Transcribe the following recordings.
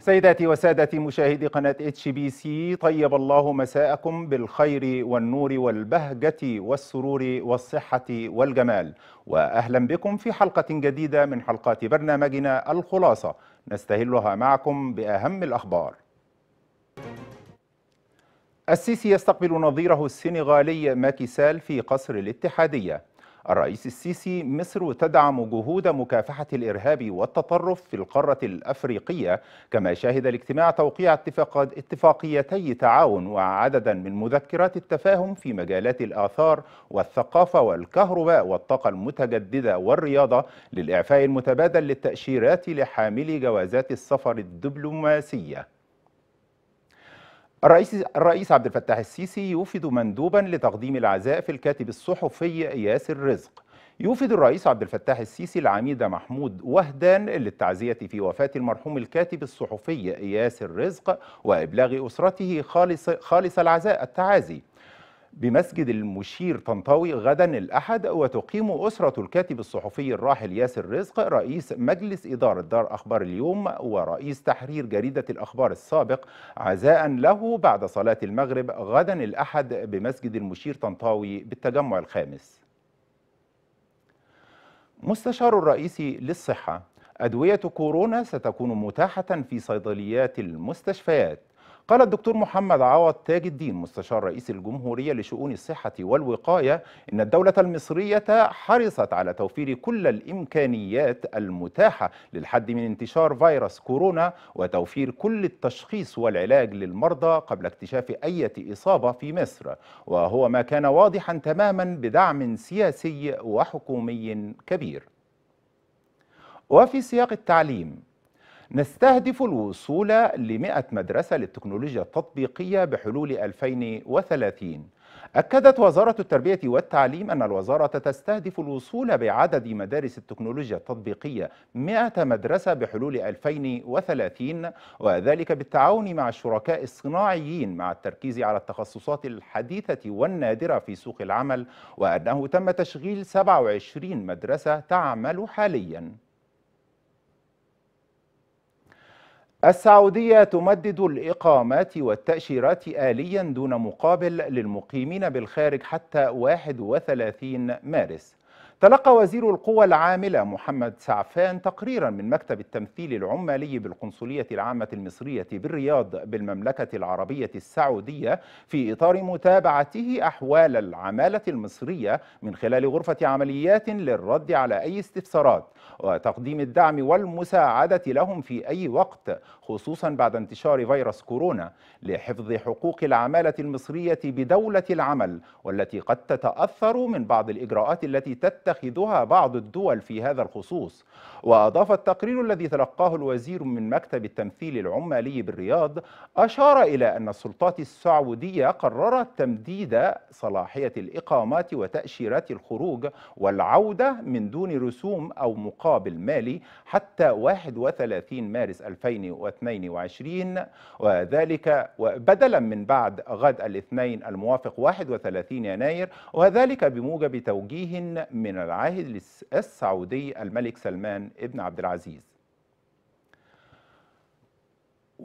سيداتي وسادتي مشاهدي قناة اتش بي سي طيب الله مساءكم بالخير والنور والبهجة والسرور والصحة والجمال وأهلا بكم في حلقة جديدة من حلقات برنامجنا الخلاصة نستهلها معكم بأهم الأخبار السيسي يستقبل نظيره السنغالي ماكي سال في قصر الاتحادية الرئيس السيسي مصر تدعم جهود مكافحة الإرهاب والتطرف في القارة الأفريقية كما شهد الاجتماع توقيع اتفاقيتي تعاون وعددا من مذكرات التفاهم في مجالات الآثار والثقافة والكهرباء والطاقة المتجددة والرياضة للإعفاء المتبادل للتأشيرات لحاملي جوازات السفر الدبلوماسية الرئيس الرئيس عبد الفتاح السيسي يوفد مندوبا لتقديم العزاء في الكاتب الصحفي ياسر رزق يوفد الرئيس عبد الفتاح السيسي العميد محمود وهدان للتعزية في وفاة المرحوم الكاتب الصحفي ياسر رزق وإبلاغ أسرته خالص, خالص العزاء التعازي بمسجد المشير طنطاوي غدا الأحد وتقيم أسرة الكاتب الصحفي الراحل ياسر رزق رئيس مجلس إدارة دار أخبار اليوم ورئيس تحرير جريدة الأخبار السابق عزاء له بعد صلاة المغرب غدا الأحد بمسجد المشير طنطاوي بالتجمع الخامس مستشار الرئيس للصحة أدوية كورونا ستكون متاحة في صيدليات المستشفيات قال الدكتور محمد عوض تاج الدين مستشار رئيس الجمهورية لشؤون الصحة والوقاية إن الدولة المصرية حرصت على توفير كل الإمكانيات المتاحة للحد من انتشار فيروس كورونا وتوفير كل التشخيص والعلاج للمرضى قبل اكتشاف أي إصابة في مصر وهو ما كان واضحا تماما بدعم سياسي وحكومي كبير وفي سياق التعليم نستهدف الوصول ل 100 مدرسة للتكنولوجيا التطبيقية بحلول 2030 أكدت وزارة التربية والتعليم أن الوزارة تستهدف الوصول بعدد مدارس التكنولوجيا التطبيقية 100 مدرسة بحلول 2030 وذلك بالتعاون مع الشركاء الصناعيين مع التركيز على التخصصات الحديثة والنادرة في سوق العمل وأنه تم تشغيل 27 مدرسة تعمل حالياً السعودية تمدد الإقامات والتأشيرات آليا دون مقابل للمقيمين بالخارج حتى 31 مارس تلقى وزير القوى العاملة محمد سعفان تقريرا من مكتب التمثيل العمالي بالقنصلية العامة المصرية بالرياض بالمملكة العربية السعودية في إطار متابعته أحوال العمالة المصرية من خلال غرفة عمليات للرد على أي استفسارات وتقديم الدعم والمساعدة لهم في أي وقت خصوصا بعد انتشار فيروس كورونا لحفظ حقوق العمالة المصرية بدولة العمل والتي قد تتأثر من بعض الإجراءات التي تتخذ تتخذها بعض الدول في هذا الخصوص وأضاف التقرير الذي تلقاه الوزير من مكتب التمثيل العمالي بالرياض أشار إلى أن السلطات السعودية قررت تمديد صلاحية الإقامات وتأشيرات الخروج والعودة من دون رسوم أو مقابل مالي حتى 31 مارس 2022 وذلك بدلا من بعد غد الاثنين الموافق 31 يناير وذلك بموجب توجيه من العاهل السعودي الملك سلمان ابن عبد العزيز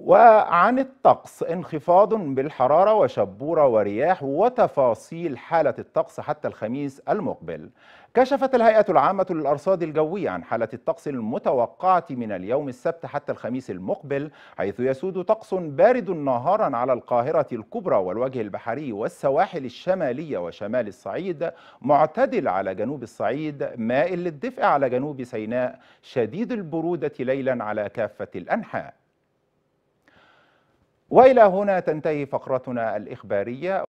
وعن الطقس انخفاض بالحرارة وشبورة ورياح وتفاصيل حالة الطقس حتى الخميس المقبل كشفت الهيئة العامة للأرصاد الجوية عن حالة الطقس المتوقعة من اليوم السبت حتى الخميس المقبل حيث يسود طقس بارد نهارا على القاهرة الكبرى والوجه البحري والسواحل الشمالية وشمال الصعيد معتدل على جنوب الصعيد مائل للدفء على جنوب سيناء شديد البرودة ليلا على كافة الأنحاء والى هنا تنتهي فقرتنا الاخباريه